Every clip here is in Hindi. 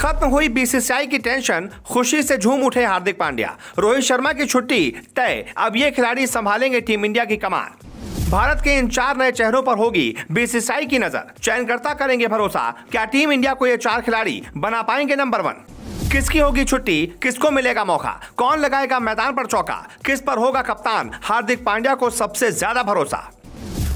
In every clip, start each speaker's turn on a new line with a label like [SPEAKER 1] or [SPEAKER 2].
[SPEAKER 1] खत्म हुई बीसीसीआई की टेंशन खुशी से झूम उठे हार्दिक पांड्या रोहित शर्मा की छुट्टी तय अब ये खिलाड़ी संभालेंगे टीम इंडिया की कमान भारत के इन चार नए चेहरों पर होगी बीसीसीआई की नजर चयनकर्ता करेंगे भरोसा क्या टीम इंडिया को ये चार खिलाड़ी बना पाएंगे नंबर वन किसकी होगी छुट्टी किसको मिलेगा मौका कौन लगाएगा मैदान पर चौका किस पर होगा कप्तान हार्दिक पांड्या को सबसे ज्यादा भरोसा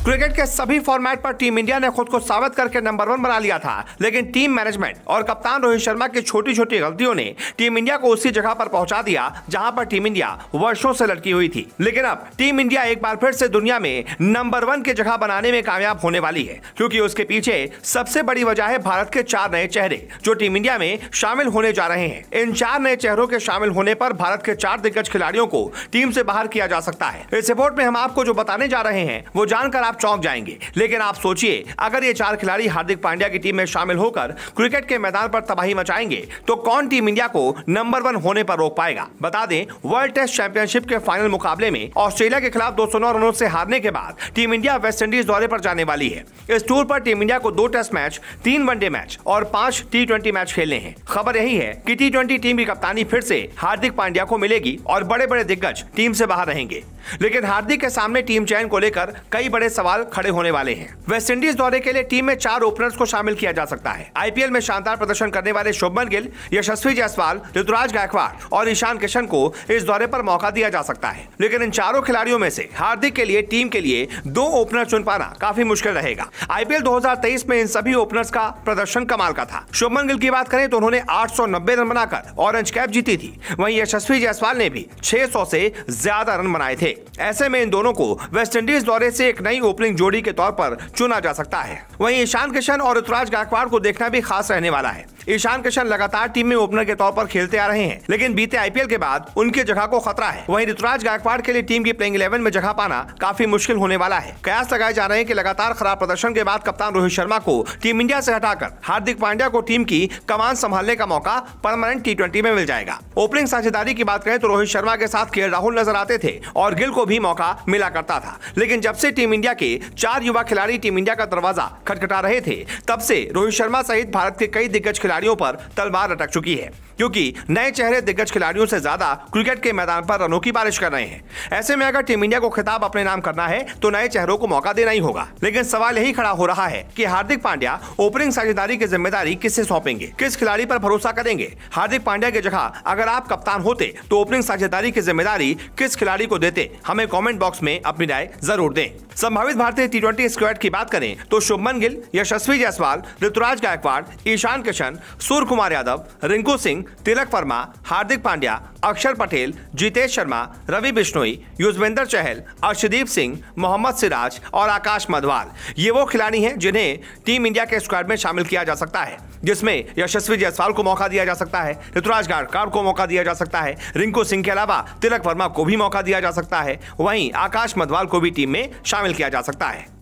[SPEAKER 1] क्रिकेट के सभी फॉर्मेट पर टीम इंडिया ने खुद को साबित करके नंबर वन बना लिया था लेकिन टीम मैनेजमेंट और कप्तान रोहित शर्मा की छोटी छोटी गलतियों ने टीम इंडिया को उसी जगह पर पहुंचा दिया जहां पर टीम इंडिया वर्षों से लटकी हुई थी लेकिन अब टीम इंडिया एक बार फिर से दुनिया में नंबर वन की जगह बनाने में कामयाब होने वाली है क्योंकि उसके पीछे सबसे बड़ी वजह है भारत के चार नए चेहरे जो टीम इंडिया में शामिल होने जा रहे हैं इन चार नए चेहरों के शामिल होने पर भारत के चार दिग्गज खिलाड़ियों को टीम से बाहर किया जा सकता है इस रिपोर्ट में हम आपको जो बताने जा रहे हैं वो जानकर आप आप चौंक जाएंगे लेकिन आप सोचिए अगर ये चार खिलाड़ी हार्दिक पांड्या की टीम में शामिल होकर क्रिकेट के मैदान पर तबाही मचाएंगे तो कौन टीम इंडिया को नंबर वन होने पर रोक पाएगा बता दें वर्ल्ड टेस्ट चैंपियनशिप के फाइनल मुकाबले में ऑस्ट्रेलिया के खिलाफ दो सौ रनों से हारने के बाद टीम इंडिया वेस्ट इंडीज दौरे पर जाने वाली है इस टूर पर टीम इंडिया को दो टेस्ट मैच तीन वनडे मैच और पांच टी मैच खेलने हैं खबर यही है की टी टीम की कप्तानी फिर से हार्दिक पांड्या को मिलेगी और बड़े बड़े दिग्गज टीम से बाहर रहेंगे लेकिन हार्दिक के सामने टीम चयन को लेकर कई बड़े सवाल सवाल खड़े होने वाले हैं वेस्ट इंडीज दौरे के लिए टीम में चार ओपनर्स को शामिल किया जा सकता है आईपीएल में शानदार प्रदर्शन करने वाले शुभमन गिल यशस्वी जायसवाल ऋतुराज गायकवाड़ और ईशान किशन को इस दौरे पर मौका दिया जा सकता है लेकिन इन चारों खिलाड़ियों में से हार्दिक के लिए टीम के लिए दो ओपनर चुन पाना काफी मुश्किल रहेगा आईपीएल 2023 में इन सभी ओपनर्स का प्रदर्शन कमाल का था शुभमन गिल की बात करें तो उन्होंने 890 रन बनाकर ऑरेंज कैप जीती थी वहीं यशस्वी जायसवाल ने भी 600 से ज्यादा रन बनाए थे ऐसे में इन दोनों को वेस्टइंडीज दौरे से एक नई ओपनिंग जोड़ी के तौर पर चुना जा सकता है वहीं ईशान किशन और ऋतुराज गायकवाड़ को देखना भी खास रहने वाला है ईशान किशन लगातार टीम में ओपनर के तौर पर खेलते आ रहे हैं लेकिन बीते आई के बाद उनकी जगह को खतरा है वहीं ऋतुराज गायकवाड़ के लिए टीम की प्लेइंग इलेवन में जगह पाना काफी मुश्किल होने वाला है कयास लगाए जा रहे हैं की लगातार खराब प्रदर्शन के बाद कप्तान रोहित शर्मा को टीम इंडिया ऐसी हटाकर हार्दिक पांड्या को टीम की कमान संभालने का मौका परमानेंट टी में मिल जाएगा ओपनिंग साझेदारी की बात करें तो रोहित शर्मा के साथ के राहुल नजर आते थे और गिल को भी मौका मिला करता था लेकिन जब से टीम इंडिया के के चार युवा खिलाड़ी टीम इंडिया का दरवाजा खटखटा रहे थे तब से रोहित शर्मा सहित भारत के कई दिग्गज खिलाड़ियों पर तलवार अटक चुकी है क्योंकि नए चेहरे दिग्गज खिलाड़ियों से ज्यादा क्रिकेट के मैदान पर रनों की बारिश कर रहे हैं ऐसे में अगर टीम इंडिया को खिताब अपने नाम करना है तो नए चेहरों को मौका देना ही होगा लेकिन सवाल यही खड़ा हो रहा है की हार्दिक पांड्या ओपनिंग साझेदारी की जिम्मेदारी किससे सौंपेंगे किस खिलाड़ी आरोप भरोसा करेंगे हार्दिक पांड्या की जगह अगर आप कप्तान होते तो ओपनिंग साझेदारी की जिम्मेदारी किस खिलाड़ी को देते हमें कॉमेंट बॉक्स में अपनी राय जरूर दें संभावित भारतीय टी ट्वेंटी स्क्वाड की बात करें तो शुभमन गिल यशस्वी जायसवाल ऋतुराज गायकवाड़ ईशान किशन सूर्य कुमार यादव रिंकू सिंह तिलक वर्मा हार्दिक पांड्या अक्षर पटेल जितेश शर्मा रवि बिश्नोई युजवेंद्र चहल अर्शदीप सिंह मोहम्मद सिराज और आकाश मधवाल ये वो खिलाड़ी हैं जिन्हें टीम इंडिया के स्क्वाड में शामिल किया जा सकता है जिसमें यशस्वी जायसवाल को मौका दिया जा सकता है ऋतुराज गाड़कार को मौका दिया जा सकता है रिंकू सिंह के अलावा तिलक वर्मा को भी मौका दिया जा सकता है वहीं आकाश मधवाल को भी टीम में शामिल किया जा सकता है